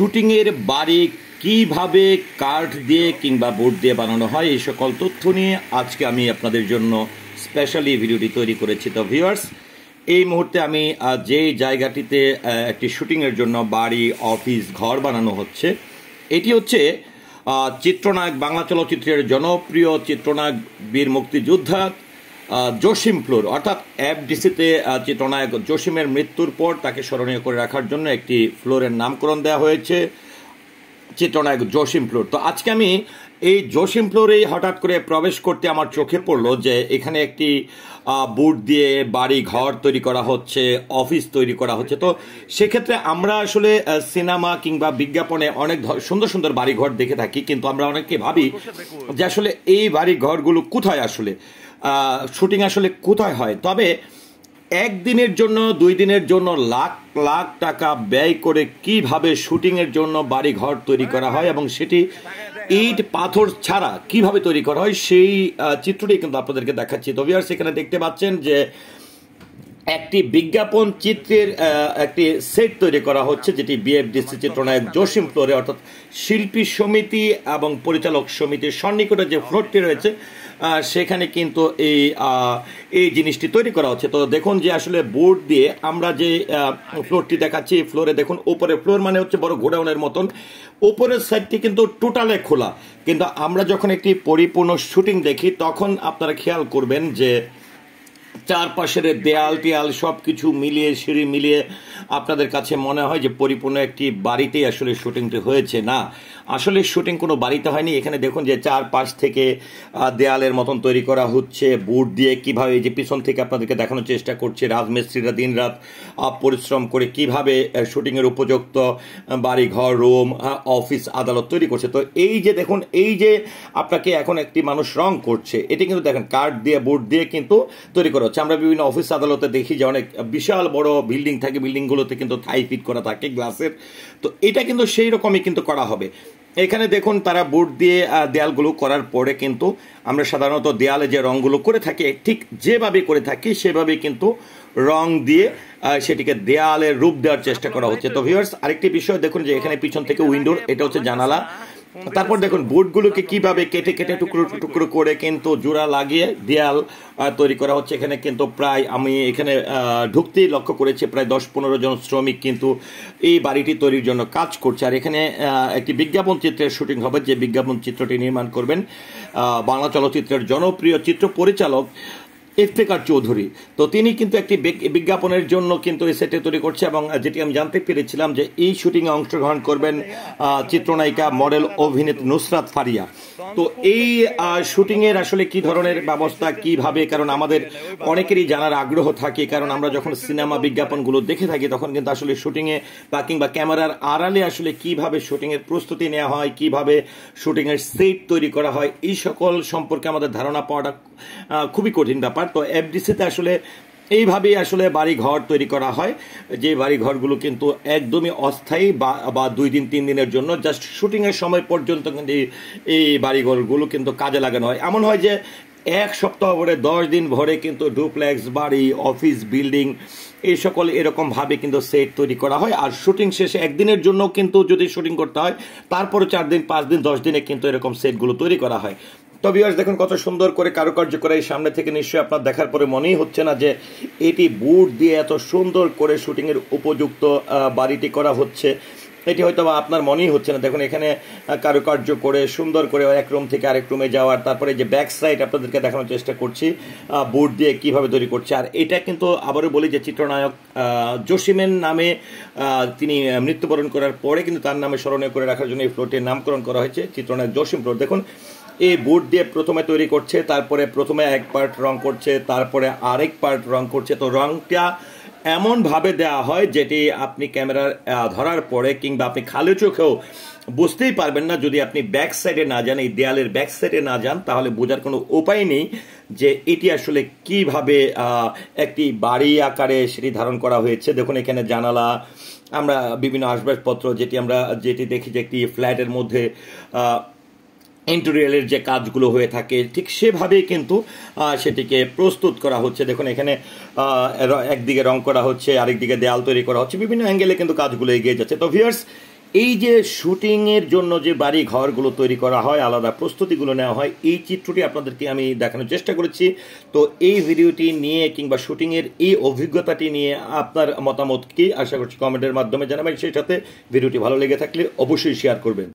শুটিংয়ের বাড়ি কিভাবে কার্ড দিয়ে কিংবা বোর্ড দিয়ে বানানো হয় এই সকল তথ্য নিয়ে আজকে আমি আপনাদের জন্য স্পেশালি ভিডিওটি তৈরি করেছি তো ভিউয়ার্স এই মুহূর্তে আমি যে জায়গাটিতে একটি শুটিংয়ের জন্য বাড়ি অফিস ঘর বানানো হচ্ছে এটি হচ্ছে চিত্রনায়ক বাংলা চলচ্চিত্রের জনপ্রিয় চিত্রনায়ক বীর মুক্তিযোদ্ধা ফ্লোর অর্থাৎ অ্যাপডিসিতে চিত্রনায়ক জসিমের মৃত্যুর পর তাকে স্মরণীয় করে রাখার জন্য একটি ফ্লোরের নামকরণ দেওয়া হয়েছে চিত্রনায়ক জসিম ফ্লোর তো আজকে আমি এই জসিম ফ্লোরেই হঠাৎ করে প্রবেশ করতে আমার চোখে পড়লো যে এখানে একটি বুট দিয়ে বাড়ি ঘর তৈরি করা হচ্ছে অফিস তৈরি করা হচ্ছে তো সেক্ষেত্রে আমরা আসলে সিনেমা কিংবা বিজ্ঞাপনে অনেক সুন্দর সুন্দর বাড়ি ঘর দেখে থাকি কিন্তু আমরা অনেককে ভাবি যে আসলে এই বাড়ি ঘরগুলো কোথায় আসলে শুটিং আসলে কোথায় হয় তবে একদিনের জন্য দুই দিনের জন্য লাখ লাখ টাকা ব্যয় করে কিভাবে শুটিংয়ের জন্য বাড়ি ঘর তৈরি করা হয় এবং সেটি ইট পাথর ছাড়া কিভাবে তৈরি করা হয় সেই চিত্রটি কিন্তু আপনাদেরকে দেখাচ্ছি তবে আর সেখানে দেখতে পাচ্ছেন যে একটি বিজ্ঞাপন চিত্রের একটি সেট তৈরি করা হচ্ছে যেটি বিএফডিসি চিত্রনায়ক জসিম ফ্লোরে অর্থাৎ শিল্পী সমিতি এবং পরিচালক সমিতির সন্নিকটে যে ফ্লোরটি রয়েছে সেখানে কিন্তু এই এই জিনিসটি তৈরি করা হচ্ছে তো দেখুন যে আসলে বোর্ড দিয়ে আমরা যে ফ্লোরটি দেখাচ্ছি ফ্লোরে দেখুন ওপরে ফ্লোর মানে হচ্ছে বড় গোডাউনের মতন ওপরের সাইডটি কিন্তু টোটালে খোলা কিন্তু আমরা যখন একটি পরিপূর্ণ শুটিং দেখি তখন আপনারা খেয়াল করবেন যে চারপাশের দেয়াল টেয়াল সব কিছু মিলিয়ে সিঁড়ি মিলিয়ে আপনাদের কাছে মনে হয় যে পরিপূর্ণ একটি বাড়িতেই আসলে শুটিংটি হয়েছে না আসলে শুটিং কোনো বাড়িতে হয়নি এখানে দেখুন যে চারপাশ থেকে দেয়ালের মতন তৈরি করা হচ্ছে বুট দিয়ে কীভাবে এই যে পিছন থেকে আপনাদেরকে দেখানোর চেষ্টা করছে রাজমিস্ত্রিরা দিন রাত পরিশ্রম করে কিভাবে শুটিংয়ের উপযুক্ত বাড়ি ঘর রুম অফিস আদালত তৈরি করছে তো এই যে দেখুন এই যে আপনাকে এখন একটি মানুষ রং করছে এটি কিন্তু দেখেন কার্ড দিয়ে বুট দিয়ে কিন্তু তৈরি করা হচ্ছে আমরা বিভিন্ন অফিস আদালতে দেখি যে অনেক বিশাল বড় বিল্ডিং থাকে বিল্ডিংগুলোতে কিন্তু থাই ফিট করা থাকে গ্লাসের তো এটা কিন্তু সেই রকমই কিন্তু করা হবে এখানে দেখুন তারা বোর্ড দিয়ে দেয়ালগুলো করার পরে কিন্তু আমরা সাধারণত দেয়ালে যে রঙগুলো করে থাকি ঠিক যেভাবে করে থাকি সেভাবে কিন্তু রং দিয়ে সেটিকে দেয়ালে রূপ দেওয়ার চেষ্টা করা হচ্ছে তো ভিউয়ার্স আরেকটি বিষয় দেখুন যে এখানে পিছন থেকে উইন্ডোর এটা হচ্ছে জানালা আচ্ছা, তারপর দেখুন বোর্ডগুলোকে কিভাবে কেটে কেটে টুকরো টুকরো করে কিন্তু জোড়া লাগিয়ে দেয়াল তৈরি করা হচ্ছে এখানে কিন্তু প্রায় আমি এখানে ঢুকতেই লক্ষ্য করেছি প্রায় দশ পনেরো জন শ্রমিক কিন্তু এই বাড়িটি তৈরির জন্য কাজ করছে আর এখানে একটি বিজ্ঞাপন চিত্রের শুটিং হবে যে বিজ্ঞাপন চিত্রটি নির্মাণ করবেন বাংলা চলচ্চিত্রের জনপ্রিয় চিত্র পরিচালক ইফতেকার চৌধুরী তো তিনি কিন্তু একটি বিজ্ঞাপনের জন্য কিন্তু এই সেটে তৈরি করছে এবং যেটি আমি জানতে পেরেছিলাম যে এই শুটিংয়ে অংশগ্রহণ করবেন চিত্রনায়িকা মডেল অভিনেত্রী নুসরাত ফারিয়া তো এই শুটিংয়ের আসলে কি ধরনের ব্যবস্থা কিভাবে কারণ আমাদের অনেকেরই জানার আগ্রহ থাকে কারণ আমরা যখন সিনেমা বিজ্ঞাপনগুলো দেখে থাকি তখন কিন্তু আসলে শুটিংয়ে বা কিংবা ক্যামেরার আড়ালে আসলে কিভাবে শুটিংয়ের প্রস্তুতি নেওয়া হয় কিভাবে শুটিংয়ের সেট তৈরি করা হয় এই সকল সম্পর্কে আমাদের ধারণা পাওয়াটা খুবই কঠিন ব্যাপার তো এফডিসিতে আসলে এইভাবেই আসলে বাড়ি ঘর তৈরি করা হয় যে বাড়ি ঘরগুলো কিন্তু একদমই অস্থায়ী বা দুই দিন তিন দিনের জন্য জাস্ট শুটিংয়ের সময় পর্যন্ত কিন্তু এই ঘরগুলো কিন্তু কাজে লাগানো হয় এমন হয় যে এক সপ্তাহ ভরে দশ দিন ভরে কিন্তু ডুপ্লেক্স বাড়ি অফিস বিল্ডিং এই সকল এরকমভাবে কিন্তু সেট তৈরি করা হয় আর শুটিং শেষে একদিনের জন্য কিন্তু যদি শুটিং করতে হয় তারপরে চার দিন পাঁচ দিন দশ দিনে কিন্তু এরকম সেটগুলো তৈরি করা হয় তবে দেখুন কত সুন্দর করে কারুকার্য করে এই সামনে থেকে নিশ্চয়ই আপনার দেখার পরে মনেই হচ্ছে না যে এটি বুট দিয়ে এত সুন্দর করে শুটিংয়ের উপযুক্ত বাড়িটি করা হচ্ছে এটি হয়তো বা আপনার মনেই হচ্ছে না দেখুন এখানে কারুকার্য করে সুন্দর করে এক রুম থেকে আরেক রুমে যাওয়ার তারপরে যে ব্যাক সাইড আপনাদেরকে দেখানোর চেষ্টা করছি বোর্ড দিয়ে কিভাবে তৈরি করছে আর এটা কিন্তু আবারও বলি যে চিত্রনায়ক জসিমেন নামে তিনি মৃত্যুবরণ করার পরে কিন্তু তার নামে স্মরণীয় করে রাখার জন্য এই ফ্লোরটির নামকরণ করা হয়েছে চিত্রনায়ক জসিম ফ্লোর দেখুন এই বোর্ড দিয়ে প্রথমে তৈরি করছে তারপরে প্রথমে এক পার্ট রং করছে তারপরে আরেক পার্ট রং করছে তো রংটা এমনভাবে দেওয়া হয় যেটি আপনি ক্যামেরার ধরার পরে কিংবা আপনি খালি চোখেও বুঝতেই পারবেন না যদি আপনি ব্যাক সাইডে না যান এই দেয়ালের ব্যাক সাইডে না যান তাহলে বোঝার কোনো উপায় নেই যে এটি আসলে কিভাবে একটি বাড়ি আকারে সেটি ধারণ করা হয়েছে দেখুন এখানে জানালা আমরা বিভিন্ন আসবাবপত্র যেটি আমরা যেটি দেখি যে একটি ফ্ল্যাটের মধ্যে ইন্টেরিয়ালের যে কাজগুলো হয়ে থাকে ঠিক সেভাবেই কিন্তু সেটিকে প্রস্তুত করা হচ্ছে দেখুন এখানে একদিকে রং করা হচ্ছে আরেকদিকে দেয়াল তৈরি করা হচ্ছে বিভিন্ন অ্যাঙ্গেলে কিন্তু কাজগুলো এগিয়ে যাচ্ছে তো ভিউয়ার্স এই যে শুটিংয়ের জন্য যে বাড়ি ঘরগুলো তৈরি করা হয় আলাদা প্রস্তুতিগুলো নেওয়া হয় এই চিত্রটি আপনাদেরকে আমি দেখানোর চেষ্টা করেছি তো এই ভিডিওটি নিয়ে কিংবা শুটিংয়ের এই অভিজ্ঞতাটি নিয়ে আপনার মতামত কী আশা করছি কমেন্টের মাধ্যমে জানাবেন সেই সাথে ভিডিওটি ভালো লেগে থাকলে অবশ্যই শেয়ার করবেন